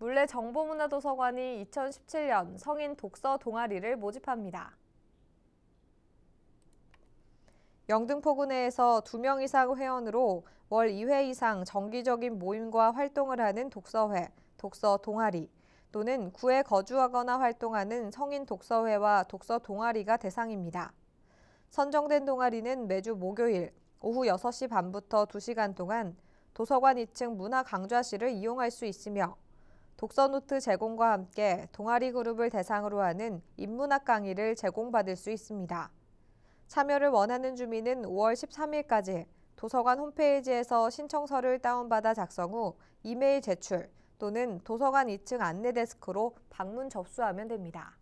물레 정보문화도서관이 2017년 성인 독서 동아리를 모집합니다. 영등포구 내에서 2명 이상 회원으로 월 2회 이상 정기적인 모임과 활동을 하는 독서회, 독서 동아리 또는 구에 거주하거나 활동하는 성인 독서회와 독서 동아리가 대상입니다. 선정된 동아리는 매주 목요일 오후 6시 반부터 2시간 동안 도서관 2층 문화 강좌실을 이용할 수 있으며 독서노트 제공과 함께 동아리 그룹을 대상으로 하는 인문학 강의를 제공받을 수 있습니다. 참여를 원하는 주민은 5월 13일까지 도서관 홈페이지에서 신청서를 다운받아 작성 후 이메일 제출 또는 도서관 2층 안내데스크로 방문 접수하면 됩니다.